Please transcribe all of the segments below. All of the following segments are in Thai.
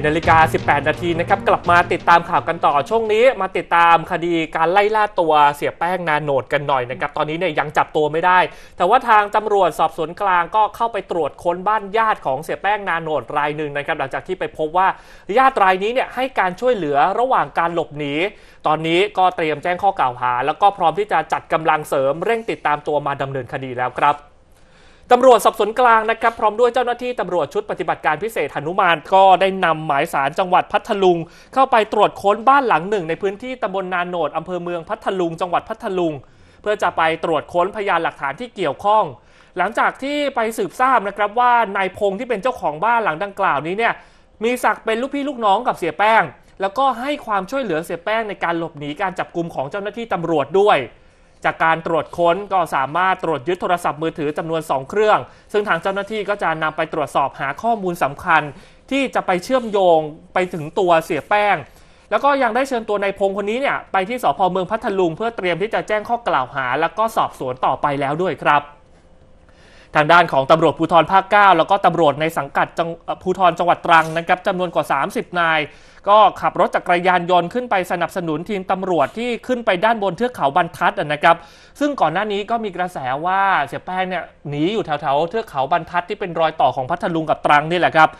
7นาฬิกา 18 นาทีนะครับ กลับมาติดตามข่าวกันต่อ ช่วงนี้มาติดตามคดีการไล่ล่าตัวเสียแป้งนาโนดกันหน่อยนะครับ ตอนนี้เนี่ยยังจับตัวไม่ได้ แต่ว่าทางตำรวจสอบสวนกลางก็เข้าไปตรวจค้นบ้านญาติของเสียแป้งนาโนดรายหนึ่งนะครับ หลังจากที่ไปพบว่าญาติรายนี้เนี่ยให้การช่วยเหลือระหว่างการหลบหนี ตอนนี้ก็เตรียมแจ้งข้อกล่าวหา แล้วก็พร้อมที่จะจัดกำลังเสริม เร่งติดตามตัวมาดำเนินคดีแล้วครับตำรวจสอบสวนกลางนะครับพร้อมด้วยเจ้าหน้าที่ตำรวจชุด ปฏิบัติการพิเศษหนุมานก็ได้นำหมายสารจังหวัดพัทลุงเข้าไปตรวจค้นบ้านหลังหนึ่ง ในพื้นที่ตำบลนานโหนดอำเภอเมืองพัทลุง จังหวัดพัทลุง เพื่อจะไปตรวจค้นพยานหลักฐานที่เกี่ยวข้อง หลังจากที่ไปสืบทราบนะครับว่านายพงศ์ที่เป็นเจ้าของบ้านหลังดังกล่าวนี้เนี่ยมีศักดิ์เป็นลูกพี่ลูกน้องกับเสียแป้ง แล้วก็ให้ความช่วยเหลือเสียแป้งในการหลบหนีการจับกลุมของเจ้าหน้าที่ตำรวจด้วยจากการตรวจค้นก็สามารถตรวจยึดโทรศัพท์มือถือจำนวน 2 เครื่อง ซึ่งทางเจ้าหน้าที่ก็จะนำไปตรวจสอบหาข้อมูลสำคัญ ที่จะไปเชื่อมโยงไปถึงตัวเสียแป้ง แล้วก็ยังได้เชิญตัวนายพงคนนี้เนี่ยไปที่สพเมืองพัทลุงเพื่อเตรียมที่จะแจ้งข้อกล่าวหา แล้วก็สอบสวนต่อไปแล้วด้วยครับทางด้านของตำรวจภูธรภาค 9 แล้วก็ตำรวจในสังกัดภูธรจังหวัดตรังนะครับจำนวนกว่า 30 นาย ก็ขับรถจักรยานยนต์ขึ้นไปสนับสนุนทีมตำรวจที่ขึ้นไปด้านบนเทือกเขาบรรทัดนะครับซึ่งก่อนหน้านี้ก็มีกระแสว่าเสียแป้งเนี่ยหนีอยู่แถวๆเทือกเขาบรรทัดที่เป็นรอยต่อของพัทลุงกับตรังนี่แหละครับ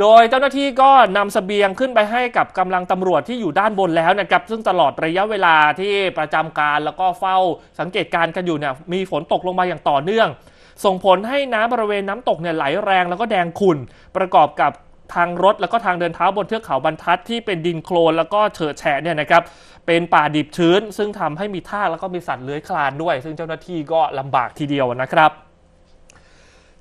โดยเจ้าหน้าที่ก็นำสเสบียงขึ้นไปให้กับกำลังตำรวจที่อยู่ด้านบนแล้วนะครับซึ่งตลอดระยะเวลาที่ประจำการแล้วก็เฝ้าสังเกตการกันอยู่เนี่ยมีฝนตกลงมาอย่างต่อเนื่องส่งผลให้น้ำบริเวณน้ำตกเนี่ยไหลแรงแล้วก็แดงขุ่นประกอบกับทางรถแล้วก็ทางเดินเท้าบนเทือกเขาบรรทัดที่เป็นดินโคลนแล้วก็เฉอะแฉะเนี่ยนะครับเป็นป่าดิบชื้น ซึ่งทำให้มีท่าแล้วก็มีสัตว์เลื้อยคลานด้วย ซึ่งเจ้าหน้าที่ก็ลำบากทีเดียวนะครับ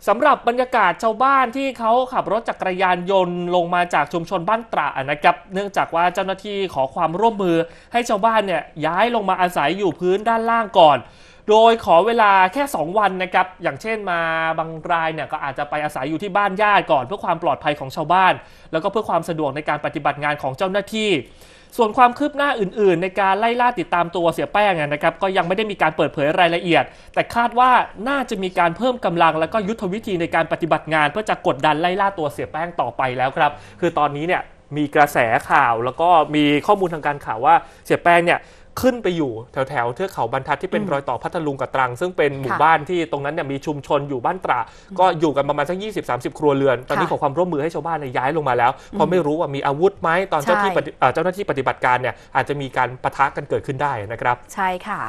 สำหรับบรรยากาศชาวบ้านที่เขาขับรถจักรยานยนต์ลงมาจากชุมชนบ้านตระนะครับเนื่องจากว่าเจ้าหน้าที่ขอความร่วมมือให้ชาวบ้านเนี่ยย้ายลงมาอาศัยอยู่พื้นด้านล่างก่อนโดยขอเวลาแค่ 2 วันนะครับ อย่างเช่นมาบางรายเนี่ยก็อาจจะไปอาศัยอยู่ที่บ้านญาติก่อน เพื่อความปลอดภัยของชาวบ้าน แล้วก็เพื่อความสะดวกในการปฏิบัติงานของเจ้าหน้าที่ ส่วนความคืบหน้าอื่นๆ ในการไล่ล่าติดตามตัวเสียแป้งนะครับก็ยังไม่ได้มีการเปิดเผยรายละเอียด แต่คาดว่าน่าจะมีการเพิ่มกำลัง แล้วก็ยุทธวิธีในการปฏิบัติงานเพื่อจะกดดันไล่ล่าตัวเสียแป้งต่อไปแล้วครับ คือตอนนี้เนี่ยมีกระแสข่าวแล้วก็มีข้อมูลทางการข่าวว่าเสียแป้งเนี่ยขึ้นไปอยู่แถวแถวเทือกเขาบรรทัดที่เป็นรอยต่อพัทลุงกับตรัง ซึ่งเป็นหมู่บ้านที่ตรงนั้นเนี่ยมีชุมชนอยู่บ้านตระ ก็อยู่กันประมาณสัก20 30 ครัวเรือน ตอนนี้ขอความร่วมมือให้ชาวบ้านย้ายลงมาแล้วเพราะไม่รู้ว่ามีอาวุธไหมตอนเจ้าที่เจ้าหน้าที่ปฏิบัติการเนี่ยอาจจะมีการปะทะกันเกิดขึ้นได้นะครับ ใช่ค่ะ